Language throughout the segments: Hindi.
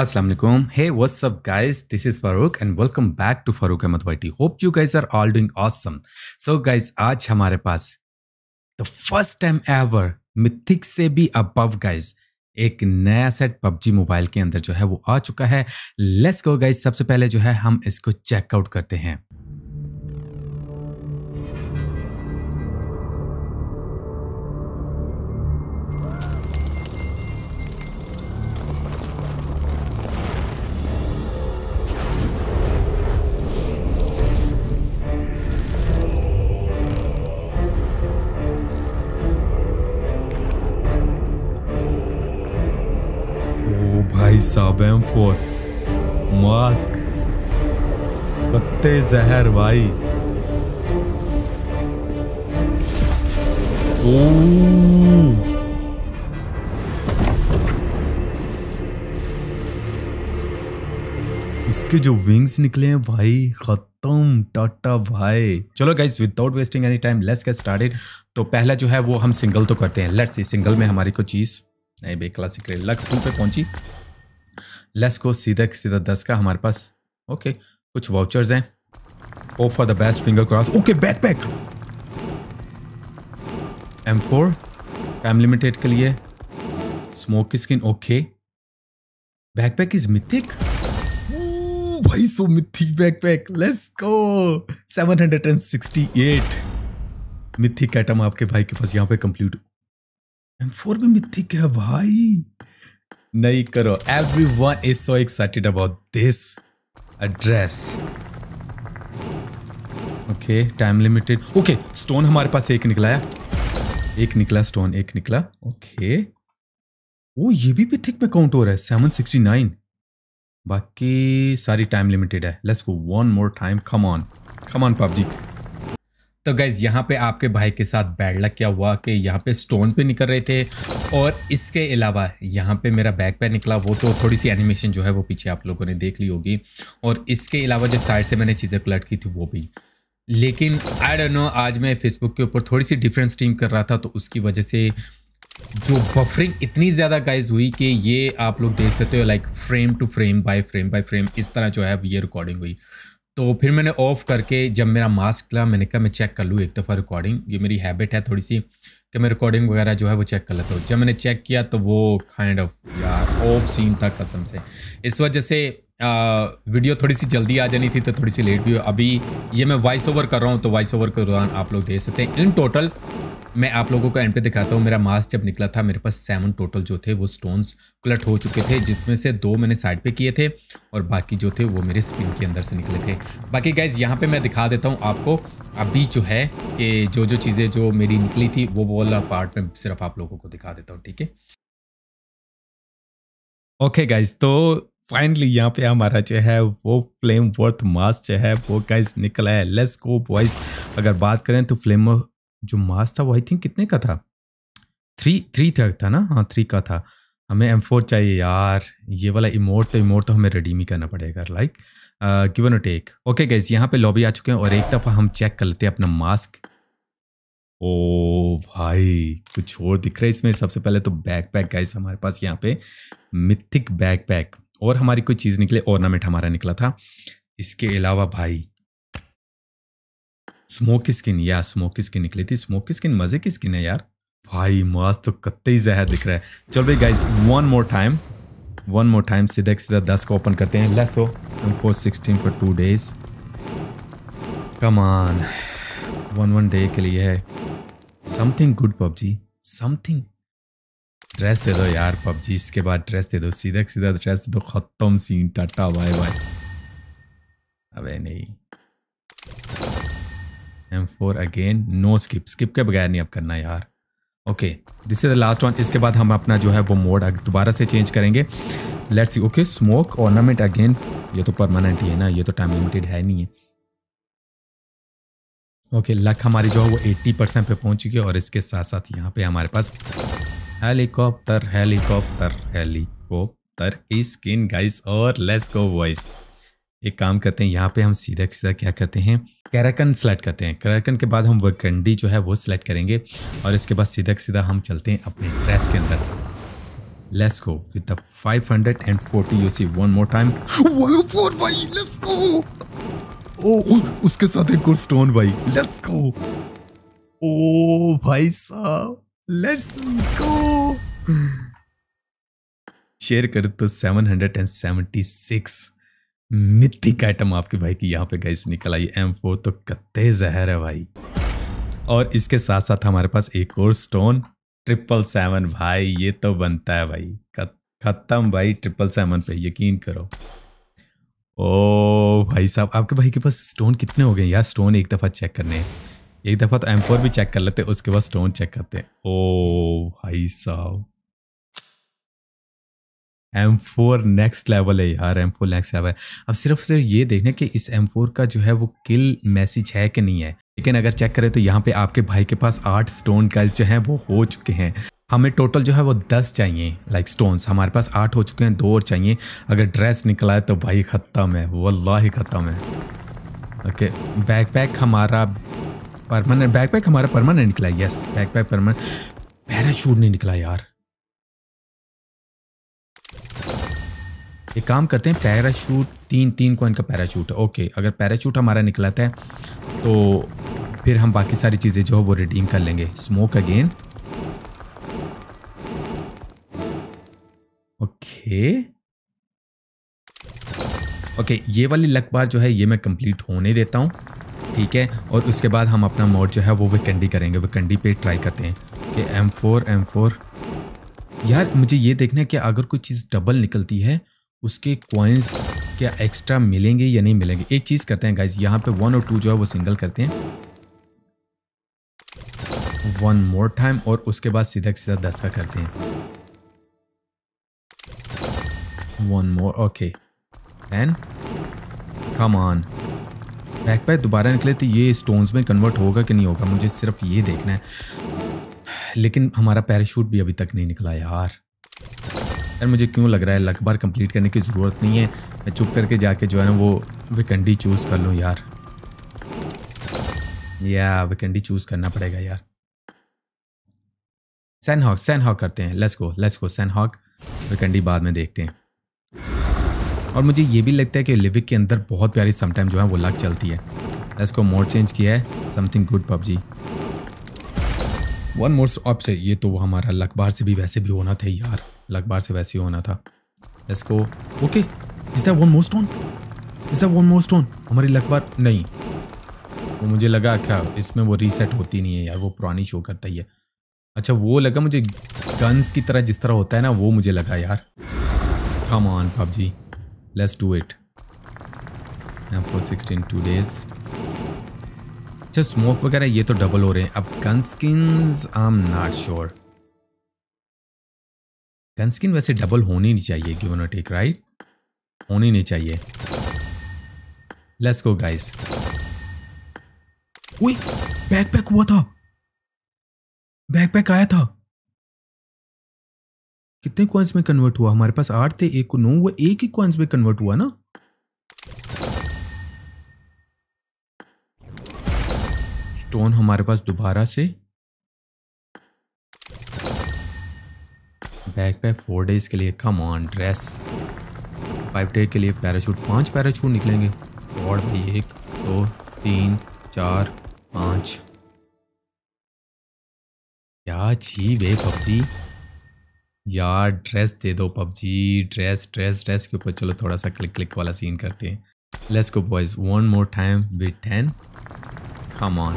Assalamu alaikum. Hey, what's up guys? This is Farooq and welcome back to Farooq Ahmed YT. Hope you guys are all doing awesome. So guys, आज हमारे पास the first time ever mythic से भी above guys एक नया सेट PUBG मोबाइल के अंदर जो है वो आ चुका है लेट्स गो गाइस सबसे पहले जो है हम इसको चेकआउट करते हैं फोर मास्क पत्ते जहर भाई ओ उसके जो विंग्स निकले हैं भाई खत्म टाटा भाई चलो guys without wasting any time let's get started तो पहला जो है वो हम सिंगल तो करते हैं लेट्स सी सिंगल में हमारी को चीज़ नहीं बे क्लासिक लक टू पे पहुंची लेस को सीधे सीधा दस का हमारे पास ओके कुछ वाउचर्स हैं oh for the best finger cross okay backpack M four time limited के लिए smoke skin okay backpack is mythic भाई so mythic hundred and sixty eight mythic item आपके भाई के पास यहाँ पे कंप्लीट एम फोर में मिथिक है भाई नहीं करो one is so excited about this address okay time limited okay stone हमारे पास एक निकला है एक निकला स्टोन एक निकला ओके okay. ये भी पिथिक में काउंट हो रहा है सेवन सिक्सटी नाइन बाकी सारी टाइम लिमिटेड है let's go one more time come on come on PUBG तो गैज़ यहाँ पे आपके भाई के साथ बैड लक क्या हुआ कि यहाँ पे स्टोन पे निकल रहे थे और इसके अलावा यहाँ पे मेरा बैक पैर निकला वो तो थोड़ी सी एनिमेशन जो है वो पीछे आप लोगों ने देख ली होगी और इसके अलावा जो साइड से मैंने चीज़ें कलट की थी वो भी लेकिन आई डोंट नो आज मैं फेसबुक के ऊपर थोड़ी सी डिफरेंस टीम कर रहा था तो उसकी वजह से जो बफरिंग इतनी ज़्यादा गाइज हुई कि ये आप लोग देख सकते हो like frame to frame by frame by frame इस तरह जो है ये रिकॉर्डिंग हुई तो फिर मैंने ऑफ़ करके जब मेरा मास्क लगा मैंने कहा मैं चेक कर लूँ एक दफ़ा रिकॉर्डिंग ये मेरी हैबिट है थोड़ी सी कि मैं रिकॉर्डिंग वगैरह जो है वो चेक कर लेता हूँ जब मैंने चेक किया तो वो काइंड ऑफ यार ऑफ सीन था कसम से इस वजह से आ, वीडियो थोड़ी सी जल्दी आ जानी थी तो थोड़ी सी लेट भी अभी ये मैं वॉइस ओवर कर रहा हूँ तो वॉइस ओवर के दौरान आप लोग दे सकते हैं इन टोटल मैं आप लोगों को एंड पे दिखाता हूँ मेरा मास्क जब निकला था मेरे पास सेवन टोटल जो थे वो स्टोन्स क्लट हो चुके थे जिसमें से दो मैंने साइड पे किए थे और बाकी जो थे वो मेरे स्पिन के अंदर से निकले थे बाकी गाइज यहाँ पे मैं दिखा देता हूँ आपको अभी जो है कि जो जो चीज़ें जो मेरी निकली थी वो वाला पार्ट में सिर्फ आप लोगों को दिखा देता हूँ ठीक है ओके गाइज तो फाइनली यहाँ पे हमारा जो है वो फ्लेम वर्थ मास्क जो है वो गाइस निकला है लेस को बॉइस अगर बात करें तो फ्लेम जो मास्क था वो आई थिंक कितने का था थ्री थ्री तक था ना हाँ थ्री का था हमें एम फोर चाहिए यार ये वाला इमोट तो इमोट तो हमें रेडीम ही करना पड़ेगा like given a take okay guys यहाँ पे लॉबी आ चुके हैं और एक दफ़ा हम चेक कर लेते हैं अपना मास्क ओ भाई कुछ और दिख रहा है इसमें सबसे पहले तो बैक पैक हमारे पास यहाँ पे मिथिक बैक पैक और हमारी कोई चीज़ निकले ऑर्नामेंट हमारा निकला था इसके अलावा भाई स्मोक स्किन या स्मोक स्किन निकली थी स्मोक स्किन मज़े की स्किन है यार भाई मस्त तो कत्ते ही जहर दिख रहा है चलो भाई guys one more time one more time सीधा सीधा दस को ओपन करते हैं लेस हो four sixteen for two days come on one one day के लिए है something good PUBG something dress दे दो यार पबजी इसके बाद ड्रेस दे दो सीधा सीधा ड्रेस दे दो खत्म सीन टाटा बाय बाय अबे नहीं M four again no skip skip के बगैर नहीं अब करना यार okay this is the last one इसके बाद हम अपना जो है वो मोड दोबारा से चेंज करेंगे let's see okay smoke ornament again ये तो परमानेंट ही है ना ये तो टाइम लिमिटेड है नहीं है ओके okay, लक हमारी जो है वो 80 परसेंट पे पहुंच चुकी है और इसके साथ साथ यहाँ पे हमारे पास हेलीकॉप्टर हेलीकॉप्टर हेलीकॉप्टर की स्किन गाइस और लेट्स गो वॉइस एक काम करते हैं यहाँ पे हम सीधा सीधा क्या करते हैं कैराकन सेलेक्ट करते हैं कैराकन के बाद हम वकंडी जो है वो सिलेक्ट करेंगे और इसके बाद सीधा सीधा हम चलते हैं अपने ड्रेस के अंदर let's go with the 540 UC one more time four भाई लेट्स गो ओ उसके साथ एक गुड स्टोन भाई लेट्स गो ओ भाई साहब लेट्स गो शेयर कर तो 776 मिथिक आइटम आपके भाई की यहाँ पे गैस निकल आई एम फोर तो कत्ते जहर है भाई और इसके साथ साथ हमारे पास एक और स्टोन ट्रिपल सेवन भाई ये तो बनता है भाई खत्म भाई ट्रिपल सेवन पे यकीन करो ओ भाई साहब आपके भाई के पास स्टोन कितने हो गए यार स्टोन एक दफ़ा चेक करने हैं एक दफ़ा तो एम फोर भी चेक कर लेते उसके बाद स्टोन चेक करते हैं ओ भाई साहब एम फोर नेक्स्ट लेवल है यार एम फोर नेक्स्ट लेवल है अब सिर्फ सिर्फ ये देखने कि इस एम फोर का जो है वो किल मैसेज है कि नहीं है लेकिन अगर चेक करें तो यहाँ पे आपके भाई के पास आठ स्टोन गाइज जो हैं वो हो चुके हैं हमें टोटल जो है वो दस चाहिए लाइक स्टोन्स हमारे पास आठ हो चुके हैं दो और चाहिए अगर ड्रेस निकला है तो भाई ख़त्म है वल्ला ही ख़त्म है ओके बैकपैक हमारा परमानेंट बैकपैक हमारा परमानेंट निकला यस बैकपैक परमानेंट पैराशूट नहीं निकला यार एक काम करते हैं पैराशूट तीन तीन कॉइन का पैराशूट है ओके अगर पैराशूट हमारा निकलाता है तो फिर हम बाकी सारी चीज़ें जो है वो रिडीम कर लेंगे स्मोक अगेन ओके ओके ये वाली लक बार जो है ये मैं कंप्लीट होने देता हूँ ठीक है और उसके बाद हम अपना मोड जो है वो विकंडी करेंगे विकंडी पे ट्राई करते हैं कि एम फोर एम फोर यार मुझे ये देखना है कि अगर कोई चीज़ डबल निकलती है उसके कॉइन्स क्या एक्स्ट्रा मिलेंगे या नहीं मिलेंगे एक चीज़ करते हैं गाइज यहाँ पे वन और टू जो है वो सिंगल करते हैं वन मोर टाइम और उसके बाद सीधा सीधा दस का करते हैं one more okay and come on backpack दोबारा निकले तो ये स्टोन्स में कन्वर्ट होगा कि नहीं होगा मुझे सिर्फ ये देखना है लेकिन हमारा पैराशूट भी अभी तक नहीं निकला यार यार मुझे क्यों लग रहा है लक बार कंप्लीट करने की ज़रूरत नहीं है मैं चुप करके जाके जो है ना वो विकंडी चूज़ कर लूँ यार या विकंडी चूज़ करना पड़ेगा यार सैन हॉक सैन हॉक करते हैं let's go let's go Sanhok Vikendi बाद में देखते हैं और मुझे ये भी लगता है कि लिविक के अंदर बहुत प्यारी समटाइम जो है वो लग चलती है इसको मोड चेंज किया है something good PUBG one more option से ये तो हमारा लकबार से भी वैसे भी होना था यार लकबार से वैसे ही होना था इसको okay is that one more stone is that one more stone हमारी लकबार नहीं वो मुझे लगा क्या अच्छा, इसमें वो रीसेट होती नहीं है यार वो पुरानी शो करता ही है अच्छा वो लगा मुझे गन्स की तरह जिस तरह होता है ना वो मुझे लगा यार come on PUBG let's do it and for 16 two days अच्छा स्मोक वगैरह ये तो डबल हो रहे हैं अब gun skin I am not sure gun skin वैसे डबल होनी नहीं चाहिए गिवन और टेक राइट होनी नहीं चाहिए लेट्स गो गाइस बैकपैक हुआ था बैकपैक आया था कितने कॉइन्स में कन्वर्ट हुआ हमारे पास आठ थे एक को नौ हुआ एक ही कॉइन्स में कन्वर्ट हुआ ना स्टोन हमारे पास दोबारा से बैक पैक फोर डेज के लिए come on dress five day के लिए पैराशूट पांच पैराशूट निकलेंगे और भी एक दो तीन चार पांच क्या जी वे पबजी यार ड्रेस दे दो पबजी ड्रेस ड्रेस ड्रेस के ऊपर चलो थोड़ा सा क्लिक क्लिक वाला सीन करते हैं let's go boys one more time with ten come on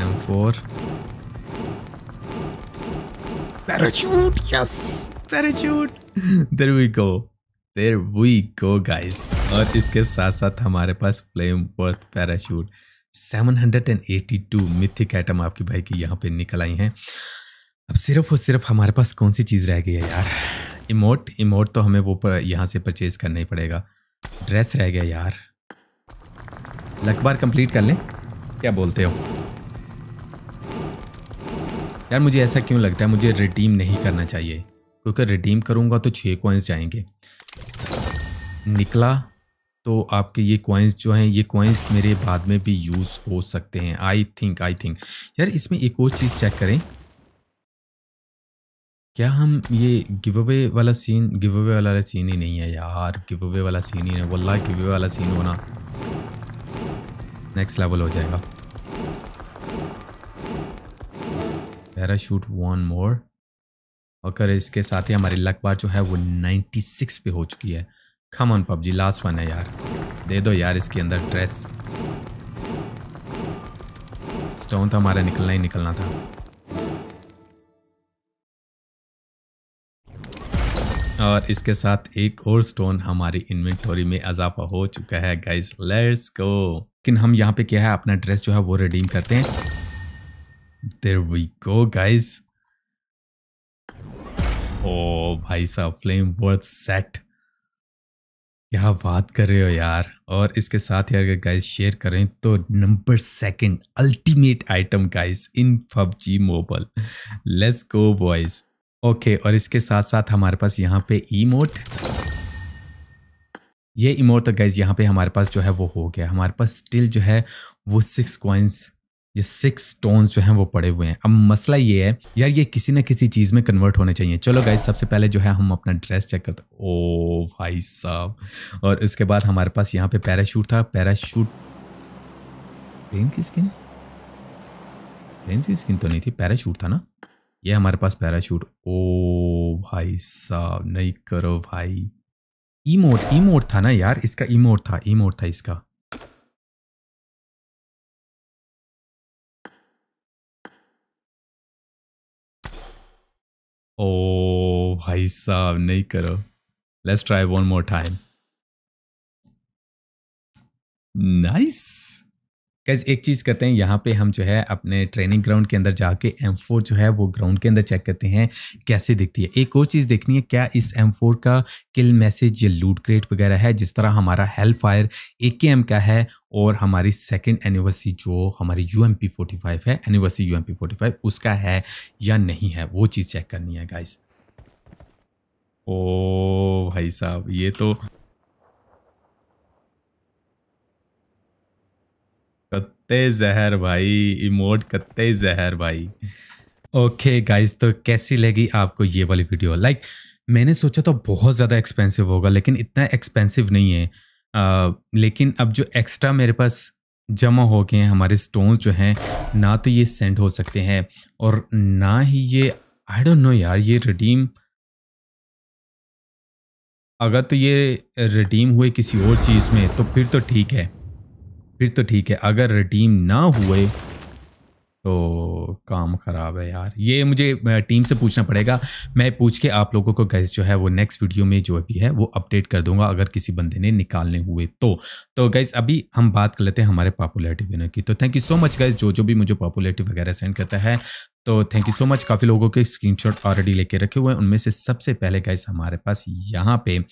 M four parachute yes parachute there we go there we go guys और इसके साथ साथ हमारे पास flame worth parachute 782 mythic item आपकी भाई की यहाँ पे निकल आई हैं अब सिर्फ और सिर्फ हमारे पास कौन सी चीज़ रह गई है यार इमोट इमोट तो हमें वो यहाँ से परचेज करना ही पड़ेगा ड्रेस रह गया यार लकबार बार कंप्लीट कर लें क्या बोलते हो यार मुझे ऐसा क्यों लगता है मुझे रिडीम नहीं करना चाहिए क्योंकि रिडीम करूँगा तो छः कॉइन्स जाएंगे निकला तो आपके ये कॉइन्स जो हैं ये कॉइन्स मेरे बाद में भी यूज़ हो सकते हैं आई थिंक आई थिंक यार इसमें एक और चीज़ चेक करें क्या हम ये गिव अवे वाला सीन गिव अवे वाला सीन ही नहीं है यार गिव अवे वाला सीन ही नहीं वल्ला गिव अवे वाला सीन होना नेक्स्ट लेवल हो जाएगा पैराशूट वन मोर और इसके साथ ही हमारी लक बार जो है वो 96 पे हो चुकी है खम ऑन पबजी लास्ट वन है यार दे दो यार इसके अंदर ड्रेस स्टोन तो हमारा निकलना ही निकलना था और इसके साथ एक और स्टोन हमारी इन्वेंटोरी में इजाफा हो चुका है गाइस लेट्स गो लेकिन हम यहाँ पे क्या है अपना ड्रेस जो है वो रिडीम करते हैं देर वी गो गाइस ओ भाई साहब फ्लेम वर्थ सेट क्या बात कर रहे हो यार और इसके साथ ही अगर गाइस शेयर करें तो number second ultimate item guys in PUBG mobile let's go boys okay और इसके साथ साथ हमारे पास यहाँ पे इमोट ये इमोट तो गैस यहाँ पे हमारे पास जो है वो हो गया हमारे पास स्टिल जो है वो सिक्स कॉइन्स ये सिक्स स्टोन्स जो हैं वो पड़े हुए हैं अब मसला ये है यार ये किसी ना किसी चीज़ में कन्वर्ट होने चाहिए चलो गाइज सबसे पहले जो है हम अपना ड्रेस चेक करते ओ भाई साहब और इसके बाद हमारे पास यहाँ पे पैराशूट था पैराशूट प्लेन की स्किन प्लेन की स्किन तो नहीं थी पैराशूट था ना ये हमारे पास पैराशूट ओ भाई साहब नहीं करो भाई इमोट इमोट था ना यार इसका इमोट था इमोट था इसका ओ भाई साहब नहीं करो let's try one more time nice guys एक चीज़ करते हैं यहाँ पे हम जो है अपने ट्रेनिंग ग्राउंड के अंदर जाके एम फोर जो है वो ग्राउंड के अंदर चेक करते हैं कैसे दिखती है एक और चीज़ देखनी है क्या इस एम फोर का किल मैसेज या लूट क्रेट वगैरह है जिस तरह हमारा हेल फायर ए के एम का है और हमारी सेकेंड एनिवर्सरी जो हमारी U M P forty five है anniversary U M P forty five उसका है या नहीं है वो चीज़ चेक करनी है गाइस ओ भाई साहब ये तो कत्ते जहर भाई इमोट कत्ते जहर भाई ओके गाइस तो कैसी लगी आपको ये वाली वीडियो लाइक मैंने सोचा तो बहुत ज़्यादा एक्सपेंसिव होगा लेकिन इतना एक्सपेंसिव नहीं है आ, लेकिन अब जो एक्स्ट्रा मेरे पास जमा हो गए हैं हमारे स्टोन जो हैं ना तो ये सेंड हो सकते हैं और ना ही ये आई डोंट नो यार ये रिडीम अगर तो ये रिडीम हुए किसी और चीज़ में तो फिर तो ठीक है फिर तो ठीक है अगर रिडीम ना हुए तो काम ख़राब है यार ये मुझे टीम से पूछना पड़ेगा मैं पूछ के आप लोगों को गैस जो है वो नेक्स्ट वीडियो में जो भी है वो अपडेट कर दूंगा अगर किसी बंदे ने निकालने हुए तो तो गैस अभी हम बात कर लेते हैं हमारे पॉपुलरिटी विनर की तो thank you so much guys जो जो भी मुझे पॉपुलरिटी वगैरह सेंड करता है तो थैंक यू सो मच काफ़ी लोगों के स्क्रीन ऑलरेडी लेके रखे हुए हैं उनमें से सबसे पहले गैस हमारे पास यहाँ पे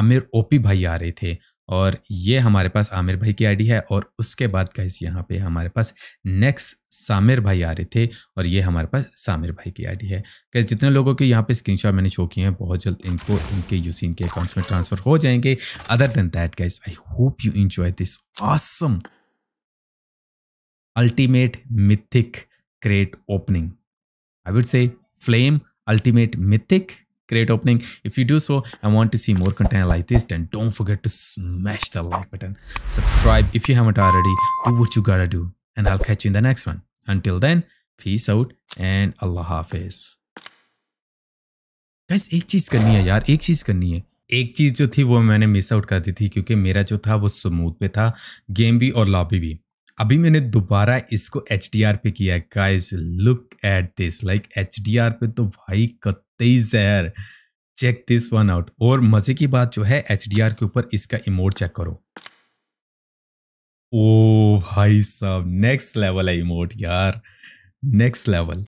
आमिर ओ भाई आ रहे थे और ये हमारे पास आमिर भाई की आईडी है और उसके बाद गाइस यहाँ पे हमारे पास नेक्स्ट सामिर भाई आ रहे थे और ये हमारे पास सामिर भाई की आईडी है गैस जितने लोगों के यहाँ पे स्क्रीनशॉट मैंने शो किए हैं बहुत जल्द इनको इनके यूसिन के अकाउंट्स में ट्रांसफ़र हो जाएंगे other than that guys I hope you enjoy this awesome ultimate mythic crate opening I would say flame ultimate mythic great opening. If you do so and want to see more content like this, then don't forget to smash the like button. Subscribe if you haven't already. Do what you gotta do. And I'll catch you in the next one. Until then, peace out and Allah Hafiz. Guys, एक चीज़ करनी है यार एक चीज़ करनी है एक चीज़ जो थी वो मैंने मिस आउट कर दी थी क्योंकि मेरा जो था वो स्मूथ पे था गेम भी और लॉबी भी अभी मैंने दोबारा इसको एच पे किया है guys look at this like एच पे तो भाई कत तेईस जहर चेक दिस वन आउट और मजे की बात जो है एच के ऊपर इसका इमोट चेक करो ओ भाई साहब नेक्स्ट लेवल है इमोट यार नेक्स्ट लेवल